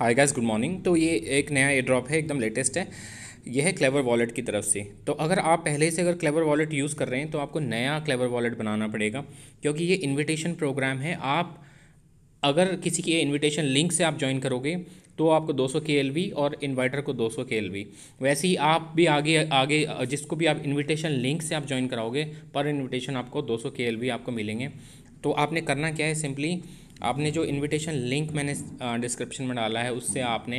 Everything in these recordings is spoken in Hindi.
हाय गाइस गुड मॉर्निंग तो ये एक नया एयर ड्रॉप है एकदम लेटेस्ट है यह है क्लेवर वॉलेट की तरफ से तो अगर आप पहले से अगर क्लेवर वॉलेट यूज़ कर रहे हैं तो आपको नया क्लेवर वॉलेट बनाना पड़ेगा क्योंकि ये इनविटेशन प्रोग्राम है आप अगर किसी की इनविटेशन लिंक से आप ज्वाइन करोगे तो आपको 200 के एल और इन्वाइटर को 200 के एल वैसे ही आप भी आगे आगे जिसको भी आप इनविटेशन लिंक से आप ज्वाइन कराओगे पर इनविटेशन आपको 200 के एल आपको मिलेंगे तो आपने करना क्या है सिंपली आपने जो इनविटेशन लिंक मैंने डिस्क्रिप्शन में डाला है उससे आपने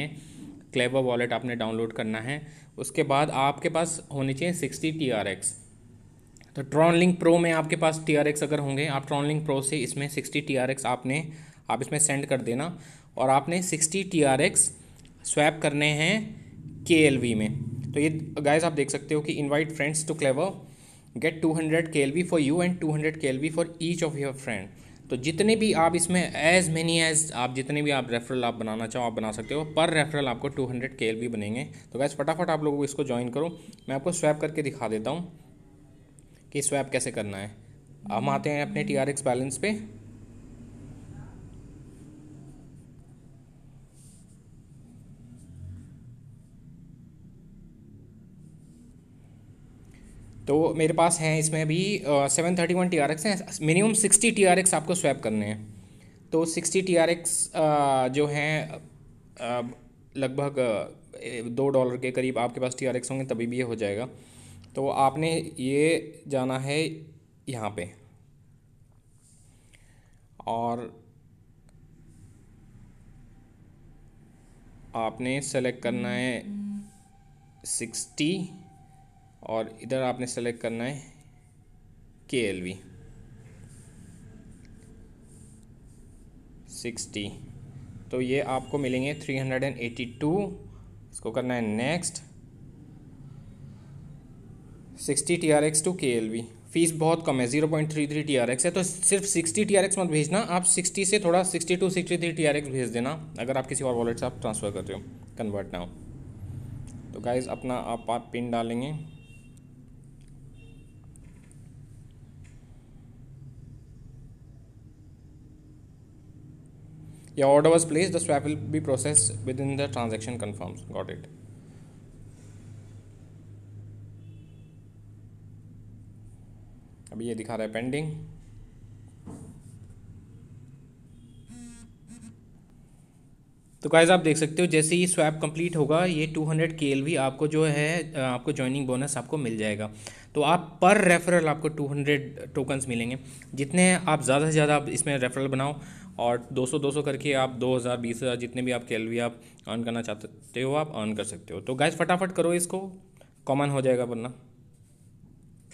क्लेवर वॉलेट आपने डाउनलोड करना है उसके बाद आपके पास होनी चाहिए सिक्सटी टी आर एक्स तो ट्रॉन लिंक प्रो में आपके पास टी आर एक्स अगर होंगे आप ट्रॉन लिंक प्रो से इसमें सिक्सटी टी आर एक्स आपने आप इसमें सेंड कर देना और आपने sixty T R X swap करने हैं के एल वी में तो ये गाइज आप देख सकते हो कि invite friends to clever get two hundred K L V for you and two hundred K L V for each of your friend तो जितने भी आप इसमें एज मैनी एज आप जितने भी आप रेफरल आप बनाना चाहो आप बना सकते हो पर रेफरल आपको 200 हंड्रेड के भी बनेंगे तो गैस फटाफट आप लोगों को इसको ज्वाइन करो मैं आपको स्वैप करके दिखा देता हूँ कि स्वैप कैसे करना है हम आते हैं अपने टी आर एक्स बैलेंस पे तो मेरे पास हैं इसमें भी seven thirty one T R X हैं minimum sixty T R X आपको स्वैप करने हैं तो सिक्सटी टी आर एक्स जो हैं लगभग दो डॉलर के करीब आपके पास टी आर एक्स होंगे तभी भी ये हो जाएगा तो आपने ये जाना है यहाँ पे और आपने सेलेक्ट करना है सिक्सटी और इधर आपने सेलेक्ट करना है के एल वी सिक्सटी तो ये आपको मिलेंगे three hundred and eighty two इसको करना है next sixty T R X to K L V fees बहुत कम है zero point three three T R X है तो सिर्फ सिक्सटी टी आर एक्स मत भेजना आप सिक्सटी से थोड़ा sixty two sixty three T R X भेज देना अगर आप किसी और वॉलेट से आप ट्रांसफ़र कर रहे हो कन्वर्ट ना हो तो गाइज अपना आप, आप पिन डालेंगे your order was placed the swap will be processed within the transaction confirms got it अभी ये दिखा रहा है पेंडिंग तो गाइज आप देख सकते हो जैसे ही स्वैप कंप्लीट होगा ये 200 के आपको जो है आपको ज्वाइनिंग बोनस आपको मिल जाएगा तो आप पर रेफरल आपको 200 टोकन्स मिलेंगे जितने आप ज़्यादा से ज़्यादा आप इसमें रेफरल बनाओ और 200 200 करके आप 2000 20000 जितने भी आप कैलरी आप अर्न करना चाहते हो आप अर्न कर सकते हो तो गाइज फटाफट करो इसको कॉमन हो जाएगा वरना